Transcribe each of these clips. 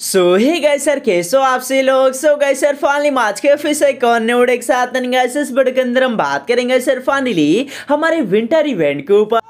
सो ही गए सर के सो आपसे लोग सो गए सर फाइनली माच के फिर से कौन ने उड़े के साथ बड़े के अंदर हम बात करेंगे सर फाइनली हमारे विंटर इवेंट के ऊपर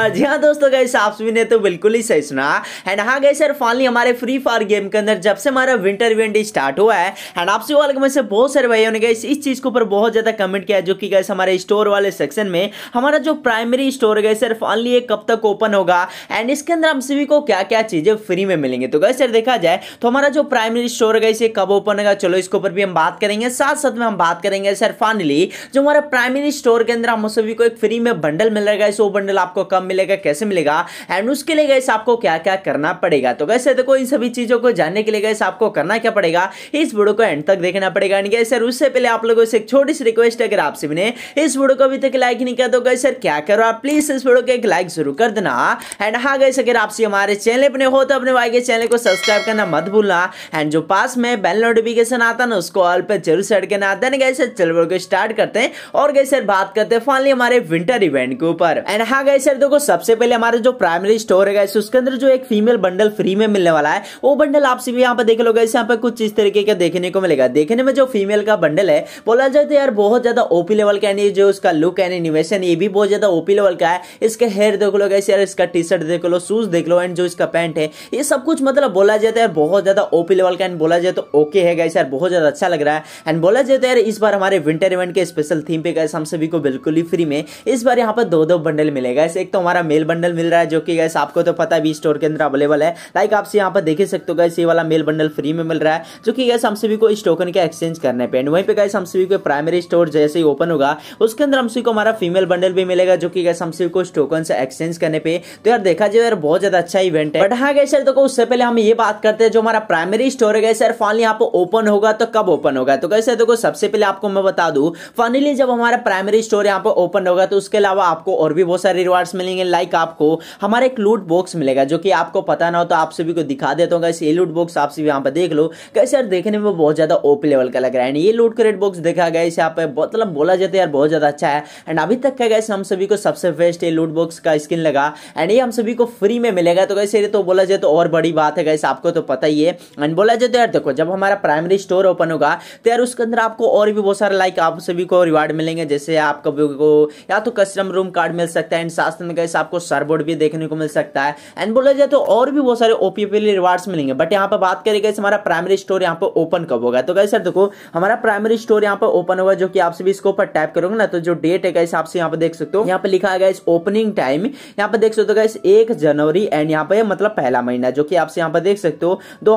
जी हाँ दोस्तों गैस आप सभी ने तो बिल्कुल ही सही सुना एंड हाँ गए सर फाइनली हमारे फ्री फायर गेम के अंदर जब से हमारा विंटर इवेंट स्टार्ट हुआ है एंड आप सभी वाले में से बहुत सारे भाइयों ने गए इस चीज़ के ऊपर बहुत ज़्यादा कमेंट किया जो कि गए हमारे स्टोर वाले सेक्शन में हमारा जो प्राइमरी स्टोर गए सर फाइनली ये कब तक ओपन होगा एंड इसके अंदर हम सभी को क्या क्या चीज़ें फ्री में मिलेंगे तो गए सर देखा जाए तो हमारा जो प्राइमरी स्टोर गए इसे कब ओपन होगा चलो इसके ऊपर भी हम बात करेंगे साथ साथ में हम बात करेंगे सर फाइनली जो हमारा प्राइमरी स्टोर के अंदर हम सभी को एक फ्री में बंडल मिल रहा है वो बंडल आपको कम कब मिलेगा कैसे मिलेगा एंड उसके लिए गैस आपको क्या क्या करना पड़ेगा तो वैसे देखो इन सभी चीज़ों को जानने के लिए गैस आपको करना क्या पड़ेगा इस वीडियो को एंड तक देखना पड़ेगा एंड गैस सर उससे पहले आप लोगों से एक छोटी सी रिक्वेस्ट है अगर आप सभी ने इस वीडियो को अभी तक लाइक नहीं किया तो गए सर क्या करो आप प्लीज इस वीडियो को एक लाइक जरूर कर देना एंड हाँ गए अगर आपसे हमारे चैनल अपने हो तो अपने भाई के चैनल को सब्सक्राइब करना मत भूलना एंड जो पास में बेल नोटिफिकेशन आता ना उसको ऑल पर जरूर सेट करना आता है गए सर चल वीडियो को स्टार्ट करते हैं और गए सर बात करते हैं फाइनली हमारे विंटर इवेंट के ऊपर एंड हाँ गए सर तो को सबसे पहले हमारे जो प्राइमरी स्टोर है गाइस उसके अंदर जो एक फीमेल बंडल फ्री में मिलने वाला है वो बंडल आप भी यहाँ पर देख लो गाइस यहाँ पर कुछ इस तरीके का देखने को मिलेगा देखने में जो फीमेल का बंडल है बोला जाए तो यार बहुत ज्यादा ओपी लेवल का यानी जो उसका लुक है एनिमेशन ये भी बहुत ज्यादा ओपी लेवल का है इसके हेयर देख लो गाइस यार इसका टी शर्ट देख लो शूज देख लो एंड जो इसका पैंट है ये सब कुछ मतलब बोला जाए तो यार बहुत ज्यादा ओपी लेवल का एंड बोला जाए तो ओके है गाइस यार बहुत ज्यादा अच्छा लग रहा है एंड बोला जाए तो यार इस बार हमारे विंटर इवेंट के स्पेशल थीम पे गए हम सभी को बिल्कुल ही फ्री में इस बार यहाँ पर दो दो बंडल मिलेगा एक तो हमारा मेल बंडल मिल रहा है जो कि गैस आपको तो पता है स्टोर के अंदर अवेलेबल है लाइक आपसे यहाँ पर देख ही सकते हो गैस ये वाला मेल बंडल फ्री में मिल रहा है जो कि गैस हम सभी को इस टोकन के एक्सचेंज करने पे एंड वहीं पे गैस हम सभी को प्राइमरी स्टोर जैसे ही ओपन होगा उसके अंदर हम सभी को हमारा फीमेल बंडल भी मिलेगा जो कि गैस हम सभी को इस टोकन से एक्सचेंज करने पे तो यार देखा जाए यार बहुत ज्यादा अच्छा इवेंट है बट हाँ गए सर तो उससे पहले हम ये बात करते हैं जो हमारा प्राइमरी स्टोर है गैस यार फाइनली यहाँ पर ओपन होगा तो कब ओपन होगा तो कैसे देखो सबसे पहले आपको मैं बता दू फाइनली जब हमारा प्राइमरी स्टोर यहाँ पर ओपन होगा तो उसके अलावा आपको और भी बहुत सारे रिवार्ड्स मिलेंगे मिलेंगे लाइक आपको हमारा एक लूट बॉक्स मिलेगा जो कि आपको पता ना हो तो आप सभी को दिखा देता हूँ ये लूट बॉक्स आप सभी यहाँ पर देख लो कैसे यार देखने में बहुत ज़्यादा ओपी लेवल का लग रहा है ये लूट क्रेड बॉक्स देखा गया इसे आप मतलब बोला जाता है यार बहुत ज़्यादा अच्छा है एंड अभी तक क्या गैस हम सभी को सबसे बेस्ट ये लूट बॉक्स का स्किन लगा एंड ये हम सभी को फ्री में मिलेगा तो कैसे तो बोला जाए तो और बड़ी बात है कैसे आपको तो पता ही है एंड बोला जाए तो यार देखो जब हमारा प्राइमरी स्टोर ओपन होगा तो यार उसके अंदर आपको और भी बहुत सारे लाइक आप सभी को रिवार्ड मिलेंगे जैसे आपको या तो कस्टम रूम कार्ड मिल सकता है एंड साथ में गाइस आपको सरबोर्ड भी देखने को मिल सकता है एंड बोला जाए तो और भी बहुत सारे ओपीपी रिवार्ड्स मिलेंगे बट यहाँ पर बात करें गाइस हमारा प्राइमरी स्टोर यहाँ पर ओपन कब होगा तो गाइस सर देखो हमारा प्राइमरी स्टोर यहाँ पर ओपन होगा जो कि आप सभी इसके ऊपर टाइप करोगे ना तो जो डेट है गाइस आपसे यहाँ पर देख सकते हो यहाँ पर लिखा गया इस ओपनिंग टाइम यहाँ पर देख सकते हो गाइस एक जनवरी एंड यहाँ पर मतलब पहला महीना जो कि आपसे यहाँ पर देख सकते हो दो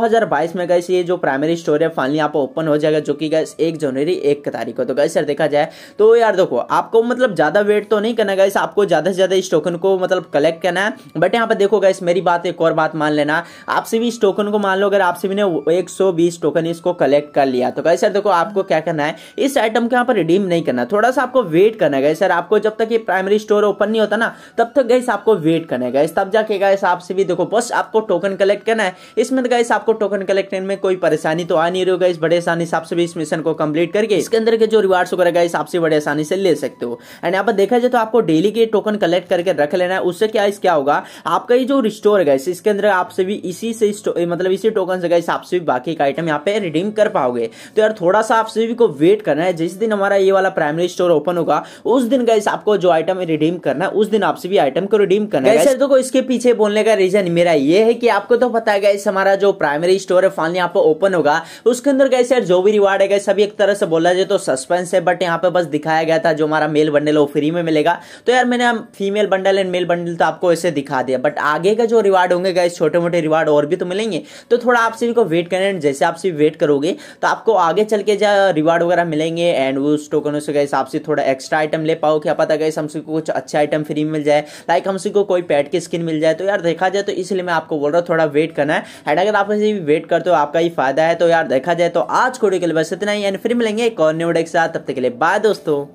में गाइस ये जो प्राइमरी स्टोर है फाइनली यहाँ पर ओपन हो जाएगा जो कि गैस एक जनवरी एक तारीख को तो गाइस सर देखा जाए तो यार देखो आपको मतलब ज्यादा वेट तो नहीं करना गाइस आपको ज्यादा से ज्यादा इस उनको मतलब कलेक्ट करना है बट यहाँ पर देखो गैस मेरी बात एक और बात मान लेना आपसे भी इस टोकन को मान लो अगर आपसे भी ने एक टोकन इसको कलेक्ट कर लिया तो गैस सर देखो आपको क्या करना है इस आइटम को यहाँ पर रिडीम नहीं करना थोड़ा सा आपको वेट करना है सर आपको जब तक ये प्राइमरी स्टोर ओपन नहीं होता ना तब तक गैस आपको वेट करना है गैस तब जाके गैस आपसे भी देखो बस आपको टोकन कलेक्ट करना है इसमें तो गैस आपको टोकन कलेक्ट करने में कोई परेशानी तो आ नहीं रही होगा बड़े आसानी से आपसे भी इस मिशन को कंप्लीट करके इसके अंदर के जो रिवार्ड्स वगैरह गैस आपसे बड़े आसानी से ले सकते हो एंड यहाँ पर देखा जाए तो आपको डेली के टोकन कलेक्ट करके रख लेना है उससे क्या क्या होगा आपका ये जो रिस्टोर है गैस इसके अंदर आपसे भी इसी से मतलब इसी टोकन से गैस आपसे भी बाकी का आइटम यहाँ पे रिडीम कर पाओगे तो यार थोड़ा सा आप सभी को वेट करना है जिस दिन हमारा ये वाला प्राइमरी स्टोर ओपन होगा उस दिन गैस आपको जो आइटम रिडीम करना है उस दिन आपसे भी आइटम को रिडीम करना है देखो तो इसके पीछे बोलने का रीजन मेरा ये है कि आपको तो पता है गैस हमारा जो प्राइमरी स्टोर है फाइनली यहाँ पे ओपन होगा उसके अंदर गैस यार जो भी रिवार्ड है गैस अभी एक तरह से बोला जाए तो सस्पेंस है बट यहाँ पे बस दिखाया गया था जो हमारा मेल बंडल वो फ्री में मिलेगा तो यार मैंने female bundle bundle and male bundle तो आपको ऐसे दिखा दिया बट आगे का जो रिवार्ड होंगे गाइस छोटे मोटे रिवार्ड और भी तो मिलेंगे तो थोड़ा आप सभी को वेट करें एंड जैसे आप सभी वेट करोगे तो आपको आगे चल के जो रिवार्ड वगैरह मिलेंगे एंड उस टोकनों से गाइस आपसे थोड़ा एक्स्ट्रा आइटम ले पाओ क्या पता गाइस हमसे कुछ अच्छे आइटम फ्री मिल जाए लाइक हम को कोई पैट की स्किन मिल जाए तो यार देखा जाए तो इसलिए मैं आपको बोल रहा हूँ थोड़ा वेट करना है एंड अगर आप वेट करते हो आपका ही फायदा है तो यार देखा जाए तो आज को के लिए बस इतना ही एंड फ्री मिलेंगे एक और न्यू के साथ तब तक के लिए बाय दोस्तों